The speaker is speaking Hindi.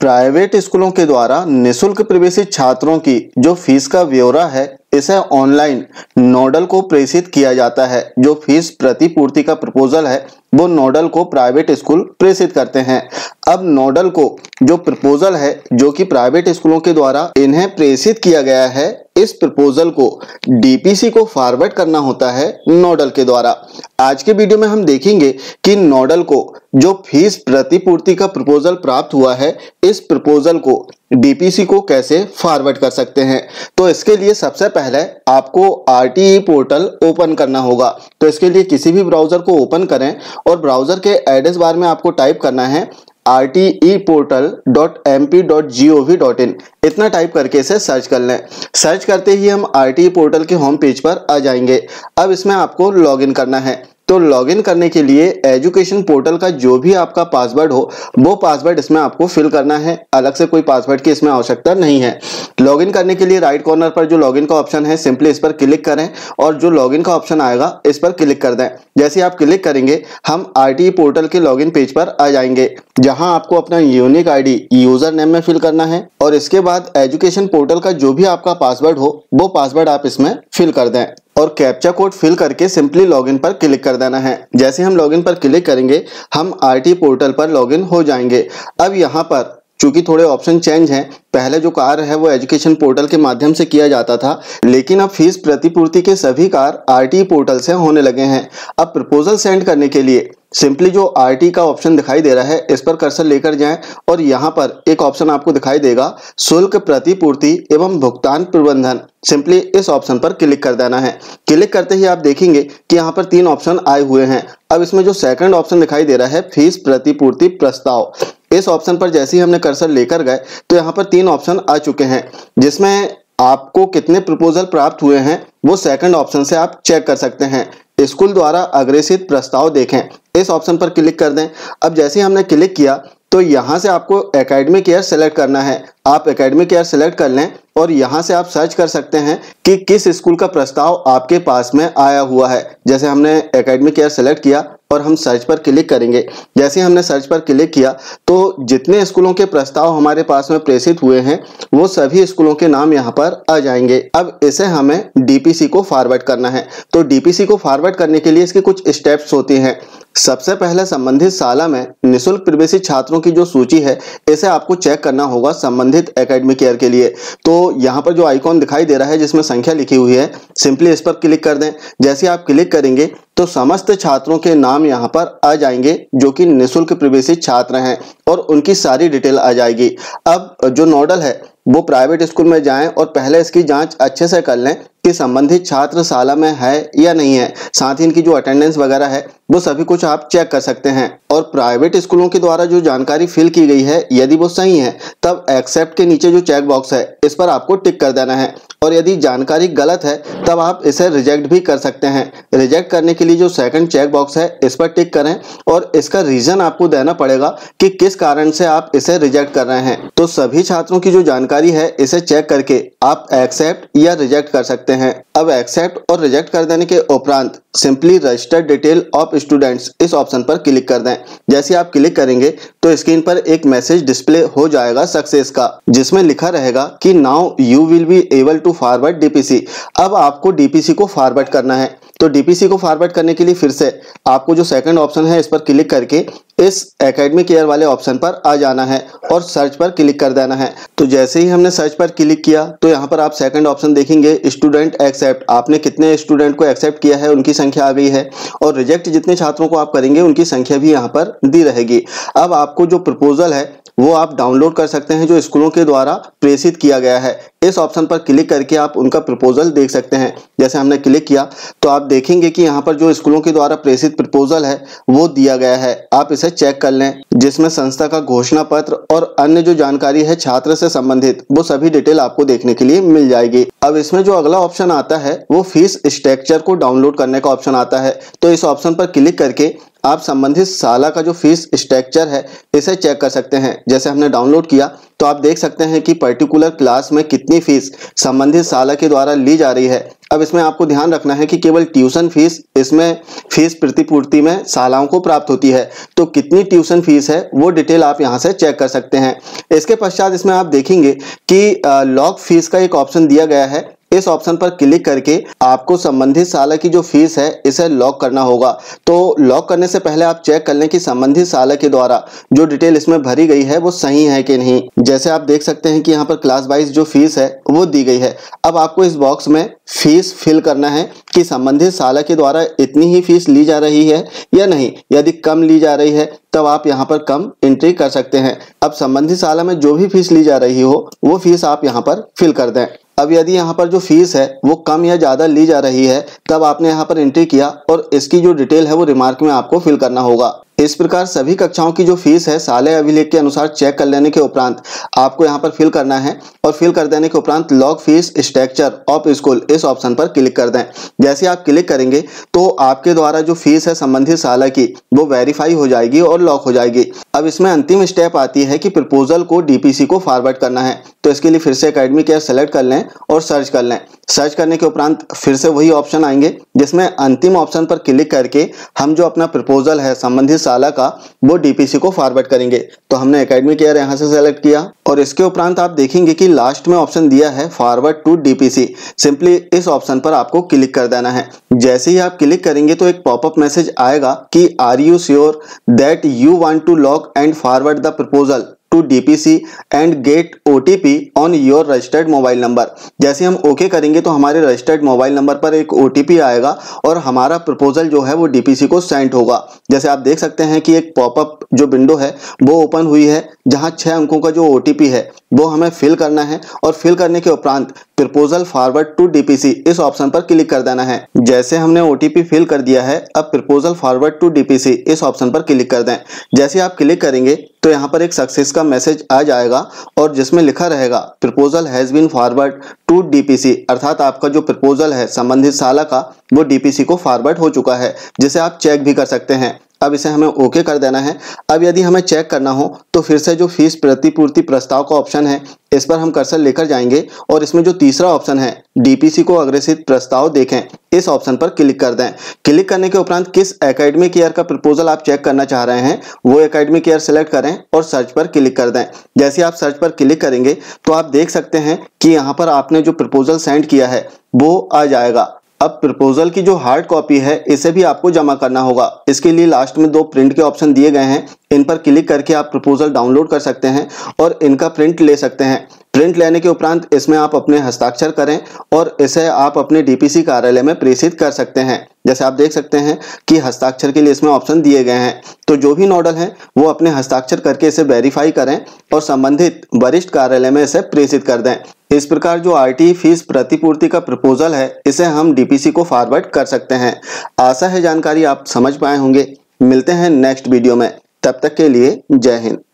प्राइवेट स्कूलों के द्वारा निशुल्क प्रवेशी छात्रों की जो फीस का ब्यौरा है इसे ऑनलाइन नोडल को प्रेषित किया जाता है जो फीस प्रतिपूर्ति का प्रपोजल है वो नोडल को प्राइवेट स्कूल प्रेषित करते हैं अब नोडल को जो प्रपोजल है जो कि प्राइवेट स्कूलों के द्वारा इन्हें प्रेषित किया गया है इस प्रपोजल को डीपीसी को फॉरवर्ड करना होता है नोडल के द्वारा आज के वीडियो में हम देखेंगे कि नोडल को जो फीस प्रतिपूर्ति का प्रपोजल प्राप्त हुआ है इस प्रपोजल को डीपीसी को कैसे फॉरवर्ड कर सकते हैं तो इसके लिए सबसे पहले आपको आरटीई पोर्टल ओपन करना होगा तो इसके लिए किसी भी ब्राउजर को ओपन करें और ब्राउजर के एड्रेस बार में आपको टाइप करना है R T E portal dot M P dot G O V dot in इतना टाइप करके इसे सर्च कर लें सर्च करते ही हम आर टी ई पोर्टल के होम पेज पर आ जाएंगे अब इसमें आपको लॉग इन करना है तो लॉगिन करने के लिए एजुकेशन पोर्टल का जो भी आपका पासवर्ड हो वो पासवर्ड इसमें आपको फिल करना है अलग से कोई पासवर्ड की इसमें आवश्यकता नहीं है लॉगिन करने के लिए राइट कॉर्नर पर जो लॉगिन का ऑप्शन है सिंपली इस पर क्लिक करें और जो लॉगिन का ऑप्शन आएगा इस पर क्लिक कर दें जैसे आप क्लिक करेंगे हम आर पोर्टल के लॉगिन पेज पर आ जाएंगे जहां आपको अपना यूनिक आईडी यूजर नेम में फिल करना है और इसके बाद एजुकेशन पोर्टल का जो भी आपका पासवर्ड हो वो पासवर्ड आप इसमें फिल कर दें और कैप्चा कोड फिल करके सिंपली लॉगिन पर क्लिक कर देना है जैसे हम लॉगिन पर क्लिक करेंगे हम आरटी पोर्टल पर लॉगिन हो जाएंगे अब यहाँ पर चूंकि थोड़े ऑप्शन चेंज हैं पहले जो कार्य है वो एजुकेशन पोर्टल के माध्यम से किया जाता था लेकिन अब फीस प्रतिपूर्ति के सभी कार आर पोर्टल e से होने लगे हैं अब प्रपोजल सेंड करने के लिए सिंपली जो आर e का ऑप्शन दिखाई दे रहा है इस पर कर्सर लेकर जाएं और यहाँ पर एक ऑप्शन आपको दिखाई देगा शुल्क प्रतिपूर्ति एवं भुगतान प्रबंधन सिंपली इस ऑप्शन पर क्लिक कर देना है क्लिक करते ही आप देखेंगे कि यहाँ पर तीन ऑप्शन आए हुए हैं अब इसमें जो सेकंड ऑप्शन दिखाई दे रहा है फीस प्रतिपूर्ति प्रस्ताव इस ऑप्शन पर जैसे ही हमने कर्सर लेकर गए तो यहाँ पर तीन ऑप्शन आ चुके हैं जिसमें आपको कितने प्रपोजल प्राप्त हुए हैं वो सेकंड ऑप्शन से आप चेक कर सकते हैं स्कूल द्वारा अग्रेसित प्रस्ताव देखें इस ऑप्शन पर क्लिक कर दें अब जैसे ही हमने क्लिक किया तो यहाँ से आपको अकेडमिक ईयर सेलेक्ट करना है आप एकेडमिक ईयर सेलेक्ट कर लें और यहाँ से आप सर्च कर सकते हैं कि किस स्कूल का प्रस्ताव आपके पास में आया हुआ है जैसे हमने एकेडमी केयर सेलेक्ट किया और हम सर्च पर क्लिक करेंगे जैसे हमने सर्च पर क्लिक किया तो जितने स्कूलों के प्रस्ताव हमारे पास में प्रेषित हुए हैं वो सभी स्कूलों के नाम यहाँ पर आ जाएंगे अब इसे हमें डीपीसी को फॉरवर्ड करना है तो डीपीसी को फॉरवर्ड करने के लिए इसके कुछ स्टेप्स होती हैं सबसे पहले संबंधित शाला में निःशुल्क प्रवेशी छात्रों की जो सूची है इसे आपको चेक करना होगा संबंधित संबंधित एकेडमिक केयर के लिए तो यहाँ पर जो आइकॉन दिखाई दे रहा है जिसमें संख्या लिखी हुई है सिंपली इस पर क्लिक कर दें जैसे आप क्लिक करेंगे तो समस्त छात्रों के नाम यहाँ पर आ जाएंगे जो कि निःशुल्क प्रवेशी छात्र हैं और उनकी सारी डिटेल आ जाएगी अब जो नोडल है वो प्राइवेट स्कूल में जाएं और पहले इसकी जांच अच्छे से कर लें कि संबंधित छात्र शाला में है या नहीं है साथ ही इनकी जो अटेंडेंस वगैरह है वो सभी कुछ आप चेक कर सकते हैं और प्राइवेट स्कूलों के द्वारा जो जानकारी फिल की गई है यदि वो सही है तब एक्सेप्ट के नीचे जो चेक बॉक्स है इस पर आपको टिक कर देना है और यदि जानकारी गलत है तब आप इसे रिजेक्ट भी कर सकते हैं रिजेक्ट करने के लिए जो सेकंड चेक बॉक्स है इस पर टिक करें और इसका रीजन आपको देना पड़ेगा कि किस कारण से आप इसे रिजेक्ट कर रहे हैं तो सभी छात्रों की जो जानकारी है इसे चेक करके आप एक्सेप्ट या रिजेक्ट कर सकते हैं सकते हैं अब एक्सेप्ट और रिजेक्ट कर देने के उपरांत simply registered detail of students इस ऑप्शन पर क्लिक कर दें जैसे आप क्लिक करेंगे तो स्क्रीन पर एक मैसेज डिस्प्ले हो जाएगा सक्सेस का जिसमें लिखा रहेगा कि now you will be able to forward DPC अब आपको डीपीसी को फॉरवर्ड करना है तो डीपीसी को फॉरवर्ड करने के लिए फिर से आपको जो सेकंड ऑप्शन है इस पर क्लिक करके इस एकेडमिक केयर वाले ऑप्शन पर आ जाना है और सर्च पर क्लिक कर देना है तो जैसे ही हमने सर्च पर क्लिक किया तो यहाँ पर आप सेकंड ऑप्शन देखेंगे स्टूडेंट एक्सेप्ट आपने कितने स्टूडेंट को एक्सेप्ट किया है उनकी संख्या आ गई है और रिजेक्ट जितने छात्रों को आप करेंगे उनकी संख्या भी यहाँ पर दी रहेगी अब आप आपको जो प्रपोजल है वो आप डाउनलोड कर सकते हैं जो स्कूलों के द्वारा प्रेषित किया गया है इस ऑप्शन पर क्लिक करके आप उनका प्रपोजल देख सकते हैं जैसे हमने क्लिक किया तो आप देखेंगे कि यहाँ पर जो स्कूलों के द्वारा प्रेषित प्रपोजल है वो दिया गया है आप इसे चेक कर लें जिसमें संस्था का घोषणा पत्र और अन्य जो जानकारी है छात्र से संबंधित वो सभी डिटेल आपको देखने के लिए मिल जाएगी अब इसमें जो अगला ऑप्शन आता है वो फीस स्ट्रक्चर को डाउनलोड करने का ऑप्शन आता है तो इस ऑप्शन पर क्लिक करके आप संबंधित साला का जो फीस स्ट्रक्चर है इसे चेक कर सकते हैं जैसे हमने डाउनलोड किया तो आप देख सकते हैं कि पर्टिकुलर क्लास में कितनी फीस संबंधित साला के द्वारा ली जा रही है अब इसमें आपको ध्यान रखना है कि केवल ट्यूशन फीस इसमें फीस प्रतिपूर्ति में सालाओं को प्राप्त होती है तो कितनी ट्यूशन फीस है वो डिटेल आप यहाँ से चेक कर सकते हैं इसके पश्चात इसमें आप देखेंगे कि लॉक फीस का एक ऑप्शन दिया गया है इस ऑप्शन पर क्लिक करके आपको संबंधित साल की जो फीस है इसे लॉक करना होगा तो लॉक करने से पहले आप चेक कर लें कि संबंधित साल के द्वारा जो डिटेल इसमें भरी गई है वो सही है कि नहीं जैसे आप देख सकते हैं कि यहाँ पर क्लास वाइज जो फीस है वो दी गई है अब आपको इस बॉक्स में फीस फिल करना है कि संबंधित शाला के द्वारा इतनी ही फीस ली जा रही है या नहीं यदि कम ली जा रही है तब आप यहाँ पर कम एंट्री कर सकते हैं अब संबंधित शाला में जो भी फीस ली जा रही हो वो फीस आप यहाँ पर फिल कर दें अब यदि यहाँ पर जो फीस है वो कम या ज़्यादा ली जा रही है तब आपने यहाँ पर एंट्री किया और इसकी जो डिटेल है वो रिमार्क में आपको फिल करना होगा इस प्रकार सभी कक्षाओं की जो फीस है साले अभिलेख के अनुसार चेक कर लेने के उपरांत आपको यहाँ पर फिल करना है और फिल कर देने के उपरांत lock fees structure of school इस ऑप्शन पर क्लिक कर दें जैसे आप क्लिक करेंगे तो आपके द्वारा जो फीस है संबंधित साला की वो वेरीफाई हो जाएगी और लॉक हो जाएगी अब इसमें अंतिम स्टेप आती है कि प्रपोजल को डीपीसी को फॉरवर्ड करना है तो इसके लिए फिर से अकेडमी केयर सेलेक्ट कर लें और सर्च कर लें सर्च करने के उपरांत फिर से वही ऑप्शन आएंगे जिसमें अंतिम ऑप्शन पर क्लिक करके हम जो अपना प्रपोजल है संबंधित साला का वो डीपीसी को फॉरवर्ड करेंगे तो हमने अकेडमी केयर यहाँ से सेलेक्ट किया और इसके उपरांत आप देखेंगे कि लास्ट में ऑप्शन दिया है फॉरवर्ड टू डीपीसी सिंपली इस ऑप्शन पर आपको क्लिक कर देना है जैसे ही आप क्लिक करेंगे तो एक पॉपअप मैसेज आएगा कि are you sure that you want to lock and forward the proposal to DPC and get OTP on your registered mobile number जैसे हम ओके okay करेंगे तो हमारे रजिस्टर्ड मोबाइल नंबर पर एक ओटीपी आएगा और हमारा प्रपोजल जो है वो डीपीसी को सेंड होगा जैसे आप देख सकते हैं कि एक पॉपअप जो विंडो है वो ओपन हुई है जहाँ छः अंकों का जो ओटीपी है वो हमें फिल करना है और फिल करने के उपरांत प्रपोजल फॉरवर्ड टू डीपीसी इस ऑप्शन पर क्लिक कर देना है जैसे हमने ओटीपी फिल कर दिया है अब प्रपोजल फॉरवर्ड टू डीपीसी इस ऑप्शन पर क्लिक कर दें जैसे आप क्लिक करेंगे तो यहाँ पर एक सक्सेस का मैसेज आ जाएगा और जिसमें लिखा रहेगा proposal has been forward to DPC अर्थात आपका जो प्रपोजल है संबंधित साला का वो डीपीसी को फॉरवर्ड हो चुका है जिसे आप चेक भी कर सकते हैं अब इसे हमें ओके कर देना है अब यदि हमें चेक करना हो तो फिर से जो फीस प्रतिपूर्ति प्रस्ताव का ऑप्शन है इस पर हम कर्सर लेकर जाएंगे और इसमें जो तीसरा ऑप्शन है डीपीसी को अग्रेसित प्रस्ताव देखें इस ऑप्शन पर क्लिक कर दें क्लिक करने के उपरांत किस एकेडमिक ईयर का प्रपोजल आप चेक करना चाह रहे हैं वो एकेडमिक ईयर सेलेक्ट करें और सर्च पर क्लिक कर दें जैसे आप सर्च पर क्लिक करेंगे तो आप देख सकते हैं कि यहाँ पर आपने जो प्रपोजल सेंड किया है वो आ जाएगा अब प्रपोजल की जो हार्ड कॉपी है इसे भी आपको जमा करना होगा इसके लिए लास्ट में दो प्रिंट के ऑप्शन दिए गए हैं इन पर क्लिक करके आप प्रपोजल डाउनलोड कर सकते हैं और इनका प्रिंट ले सकते हैं प्रिंट लेने के उपरांत इसमें आप अपने हस्ताक्षर करें और इसे आप अपने डीपीसी कार्यालय में प्रेषित कर सकते हैं जैसे आप देख सकते हैं कि हस्ताक्षर के लिए इसमें ऑप्शन दिए गए हैं तो जो भी नोडल हैं वो अपने हस्ताक्षर करके इसे वेरीफाई करें और संबंधित वरिष्ठ कार्यालय में इसे प्रेषित कर दें इस प्रकार जो आरटीई फीस प्रतिपूर्ति का प्रपोजल है इसे हम डीपीसी को फॉरवर्ड कर सकते हैं आशा है जानकारी आप समझ पाए होंगे मिलते हैं नेक्स्ट वीडियो में तब तक के लिए जय हिंद